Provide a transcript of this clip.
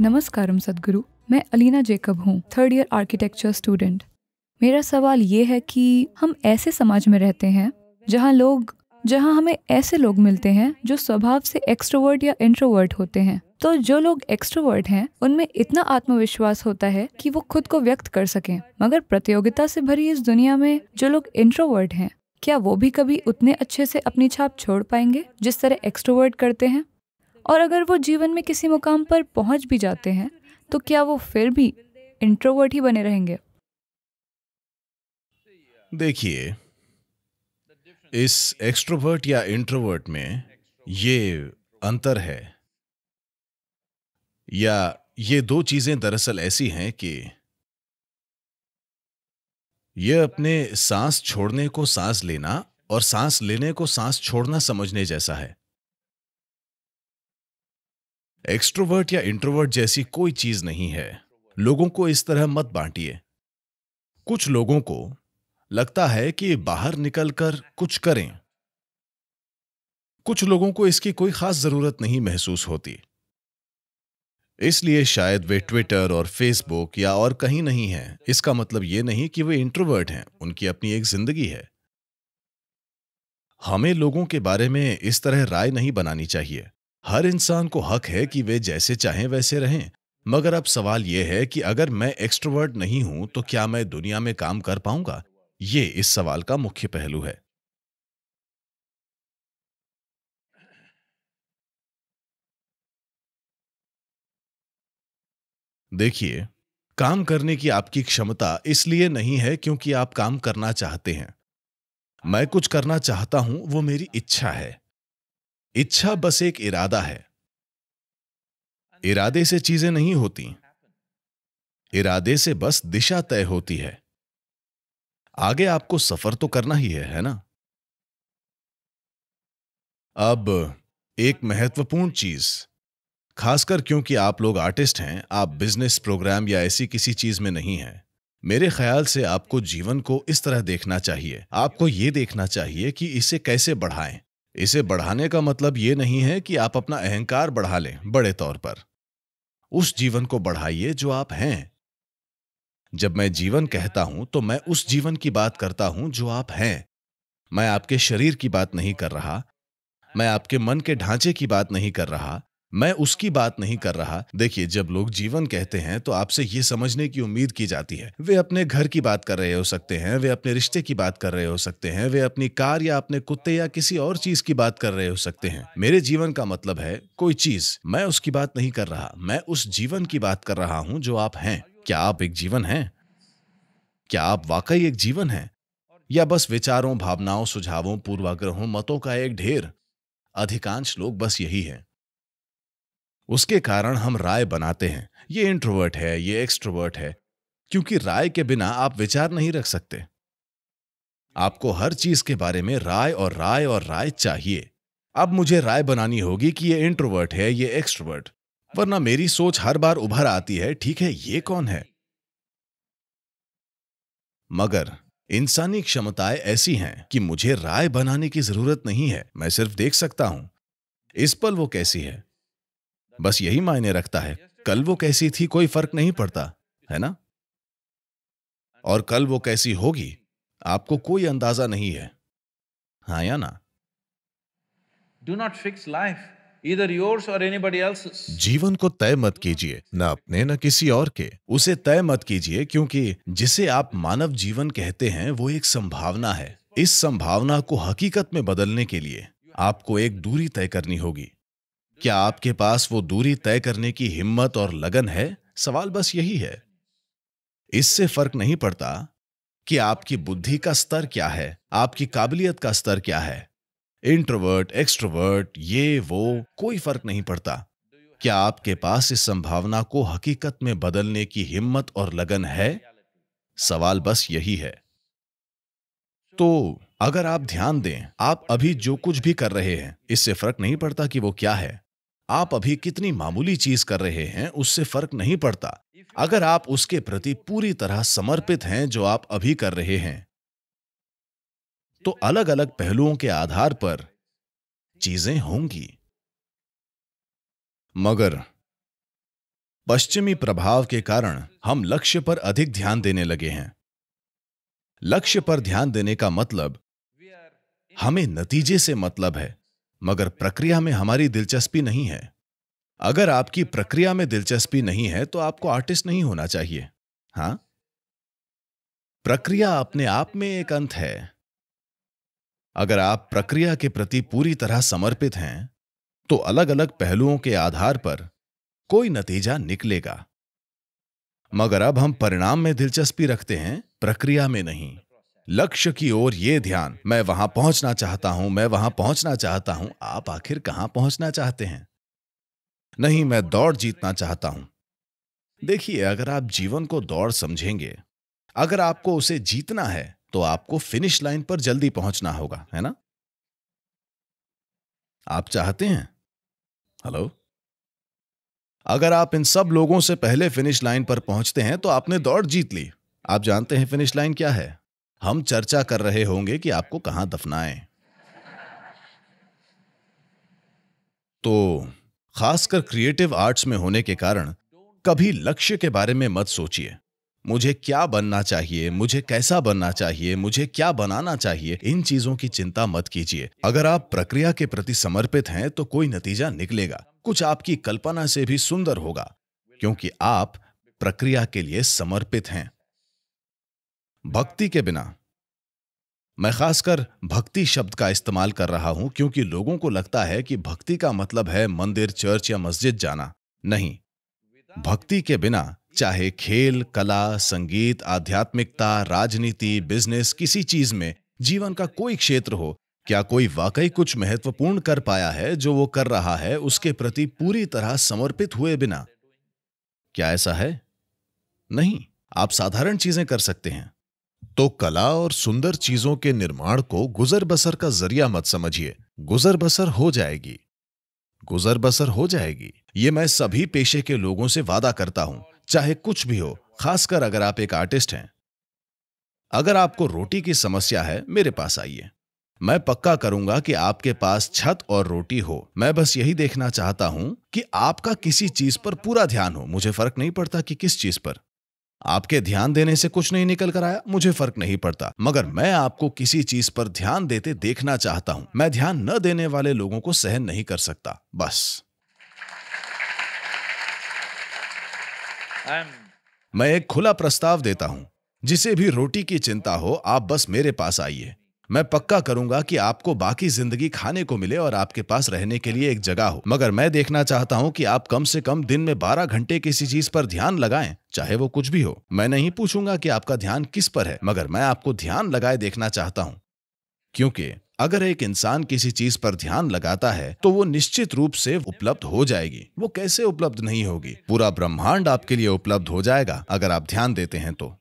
नमस्कारम सदगुरु मैं अलीना जेकब हूँ third year architecture student मेरा सवाल ये है कि हम ऐसे समाज में रहते हैं जहाँ लोग जहाँ हमें ऐसे लोग मिलते हैं जो स्वभाव से एक्सट्रोवर्ट या इंट्रोवर्ट होते हैं तो जो लोग एक्सट्रोवर्ट हैं उनमें इतना आत्मविश्वास होता है कि वो खुद को व्यक्त कर सकें मगर प्रतियोगिता से भरी इस दुनिया में जो लोग इंट्रोवर्ट हैं क्या वो भी कभी उतने अच्छे से अपनी छाप छोड़ पाएंगे जिस तरह एक्सट्रोवर्ट करते हैं और अगर वो जीवन में किसी मुकाम पर पहुंच भी जाते हैं तो क्या वो फिर भी इंट्रोवर्ट ही बने रहेंगे देखिए इस एक्सट्रोवर्ट या इंट्रोवर्ट में ये अंतर है या ये दो चीजें दरअसल ऐसी हैं कि यह अपने सांस छोड़ने को सांस लेना और सांस लेने को सांस छोड़ना समझने जैसा है एक्सट्रोवर्ट या इंट्रोवर्ट जैसी कोई चीज नहीं है लोगों को इस तरह मत बांटिए कुछ लोगों को लगता है कि बाहर निकलकर कुछ करें कुछ लोगों को इसकी कोई खास जरूरत नहीं महसूस होती इसलिए शायद वे ट्विटर और फेसबुक या और कहीं नहीं हैं। इसका मतलब यह नहीं कि वे इंट्रोवर्ट हैं उनकी अपनी एक जिंदगी है हमें लोगों के बारे में इस तरह राय नहीं बनानी चाहिए हर इंसान को हक है कि वे जैसे चाहें वैसे रहें मगर अब सवाल यह है कि अगर मैं एक्सट्रोवर्ट नहीं हूं तो क्या मैं दुनिया में काम कर पाऊंगा ये इस सवाल का मुख्य पहलू है देखिए काम करने की आपकी क्षमता इसलिए नहीं है क्योंकि आप काम करना चाहते हैं मैं कुछ करना चाहता हूं वो मेरी इच्छा है इच्छा बस एक इरादा है इरादे से चीजें नहीं होती इरादे से बस दिशा तय होती है आगे आपको सफर तो करना ही है है ना अब एक महत्वपूर्ण चीज खासकर क्योंकि आप लोग आर्टिस्ट हैं आप बिजनेस प्रोग्राम या ऐसी किसी चीज में नहीं हैं मेरे ख्याल से आपको जीवन को इस तरह देखना चाहिए आपको यह देखना चाहिए कि इसे कैसे बढ़ाएं इसे बढ़ाने का मतलब ये नहीं है कि आप अपना अहंकार बढ़ा लें बड़े तौर पर उस जीवन को बढ़ाइए जो आप हैं जब मैं जीवन कहता हूं तो मैं उस जीवन की बात करता हूं जो आप हैं मैं आपके शरीर की बात नहीं कर रहा मैं आपके मन के ढांचे की बात नहीं कर रहा मैं उसकी बात नहीं कर रहा देखिए जब लोग जीवन कहते हैं तो आपसे ये समझने की उम्मीद की जाती है वे अपने घर की बात कर रहे हो सकते हैं वे अपने रिश्ते की बात कर रहे हो सकते हैं वे अपनी कार या अपने कुत्ते या किसी और चीज की बात कर रहे हो सकते हैं मेरे जीवन का मतलब है कोई चीज मैं उसकी बात नहीं कर रहा मैं उस जीवन की बात कर रहा हूँ जो आप हैं क्या आप एक जीवन है क्या आप वाकई एक जीवन है या बस विचारों भावनाओं सुझावों पूर्वाग्रहों मतों का एक ढेर अधिकांश लोग बस यही है उसके कारण हम राय बनाते हैं ये इंट्रोवर्ट है ये एक्सट्रोवर्ट है क्योंकि राय के बिना आप विचार नहीं रख सकते आपको हर चीज के बारे में राय और राय और राय चाहिए अब मुझे राय बनानी होगी कि ये इंट्रोवर्ट है ये एक्सट्रोवर्ट वरना मेरी सोच हर बार उभर आती है ठीक है ये कौन है मगर इंसानी क्षमताएं ऐसी हैं कि मुझे राय बनाने की जरूरत नहीं है मैं सिर्फ देख सकता हूं इस पल वो कैसी है बस यही मायने रखता है कल वो कैसी थी कोई फर्क नहीं पड़ता है ना और कल वो कैसी होगी आपको कोई अंदाजा नहीं है हाँ या ना do not fix life either yours जीवन को तय मत कीजिए न अपने न किसी और के उसे तय मत कीजिए क्योंकि जिसे आप मानव जीवन कहते हैं वो एक संभावना है इस संभावना को हकीकत में बदलने के लिए आपको एक दूरी तय करनी होगी क्या आपके पास वो दूरी तय करने की हिम्मत और लगन है सवाल बस यही है इससे फर्क नहीं पड़ता कि आपकी बुद्धि का स्तर क्या है आपकी काबिलियत का स्तर क्या है इंट्रोवर्ट एक्सट्रोवर्ट ये वो कोई फर्क नहीं पड़ता क्या आपके पास इस संभावना को हकीकत में बदलने की हिम्मत और लगन है सवाल बस यही है तो अगर आप ध्यान दें आप अभी जो कुछ भी कर रहे हैं इससे फर्क नहीं पड़ता कि वो क्या है आप अभी कितनी मामूली चीज कर रहे हैं उससे फर्क नहीं पड़ता अगर आप उसके प्रति पूरी तरह समर्पित हैं जो आप अभी कर रहे हैं तो अलग अलग पहलुओं के आधार पर चीजें होंगी मगर पश्चिमी प्रभाव के कारण हम लक्ष्य पर अधिक ध्यान देने लगे हैं लक्ष्य पर ध्यान देने का मतलब हमें नतीजे से मतलब है मगर प्रक्रिया में हमारी दिलचस्पी नहीं है अगर आपकी प्रक्रिया में दिलचस्पी नहीं है तो आपको आर्टिस्ट नहीं होना चाहिए हाँ प्रक्रिया अपने आप में एक अंत है अगर आप प्रक्रिया के प्रति पूरी तरह समर्पित हैं तो अलग अलग पहलुओं के आधार पर कोई नतीजा निकलेगा मगर अब हम परिणाम में दिलचस्पी रखते हैं प्रक्रिया में नहीं लक्ष्य की ओर ये ध्यान मैं वहां पहुंचना चाहता हूं मैं वहां पहुंचना चाहता हूं आप आखिर कहां पहुंचना चाहते हैं नहीं मैं दौड़ जीतना चाहता हूं देखिए अगर आप जीवन को दौड़ समझेंगे अगर आपको उसे जीतना है तो आपको फिनिश लाइन पर जल्दी पहुंचना होगा है ना आप चाहते हैं हेलो अगर आप इन सब लोगों से पहले फिनिश लाइन पर पहुंचते हैं तो आपने दौड़ जीत ली आप जानते हैं फिनिश लाइन क्या है हम चर्चा कर रहे होंगे कि आपको कहां दफनाएं तो खासकर क्रिएटिव आर्ट्स में होने के कारण कभी लक्ष्य के बारे में मत सोचिए मुझे क्या बनना चाहिए मुझे कैसा बनना चाहिए मुझे क्या बनाना चाहिए इन चीजों की चिंता मत कीजिए अगर आप प्रक्रिया के प्रति समर्पित हैं तो कोई नतीजा निकलेगा कुछ आपकी कल्पना से भी सुंदर होगा क्योंकि आप प्रक्रिया के लिए समर्पित हैं भक्ति के बिना मैं खासकर भक्ति शब्द का इस्तेमाल कर रहा हूं क्योंकि लोगों को लगता है कि भक्ति का मतलब है मंदिर चर्च या मस्जिद जाना नहीं भक्ति के बिना चाहे खेल कला संगीत आध्यात्मिकता राजनीति बिजनेस किसी चीज में जीवन का कोई क्षेत्र हो क्या कोई वाकई कुछ महत्वपूर्ण कर पाया है जो वो कर रहा है उसके प्रति पूरी तरह समर्पित हुए बिना क्या ऐसा है नहीं आप साधारण चीजें कर सकते हैं तो कला और सुंदर चीजों के निर्माण को गुजर बसर का जरिया मत समझिए गुजर बसर हो जाएगी गुजर बसर हो जाएगी ये मैं सभी पेशे के लोगों से वादा करता हूं चाहे कुछ भी हो खासकर अगर आप एक आर्टिस्ट हैं अगर आपको रोटी की समस्या है मेरे पास आइए मैं पक्का करूंगा कि आपके पास छत और रोटी हो मैं बस यही देखना चाहता हूं कि आपका किसी चीज पर पूरा ध्यान हो मुझे फर्क नहीं पड़ता कि किस चीज पर आपके ध्यान देने से कुछ नहीं निकल कर आया मुझे फर्क नहीं पड़ता मगर मैं आपको किसी चीज पर ध्यान देते देखना चाहता हूँ मैं ध्यान न देने वाले लोगों को सहन नहीं कर सकता बस मैं एक खुला प्रस्ताव देता हूँ जिसे भी रोटी की चिंता हो आप बस मेरे पास आइए मैं पक्का करूंगा कि आपको बाकी जिंदगी खाने को मिले और आपके पास रहने के लिए एक जगह हो मगर मैं देखना चाहता हूं कि आप कम से कम दिन में 12 घंटे किसी चीज पर ध्यान लगाएं चाहे वो कुछ भी हो मैं नहीं पूछूंगा कि आपका ध्यान किस पर है मगर मैं आपको ध्यान लगाए देखना चाहता हूं क्योंकि अगर एक इंसान किसी चीज पर ध्यान लगाता है तो वो निश्चित रूप से उपलब्ध हो जाएगी वो कैसे उपलब्ध नहीं होगी पूरा ब्रह्मांड आपके लिए उपलब्ध हो जाएगा अगर आप ध्यान देते हैं तो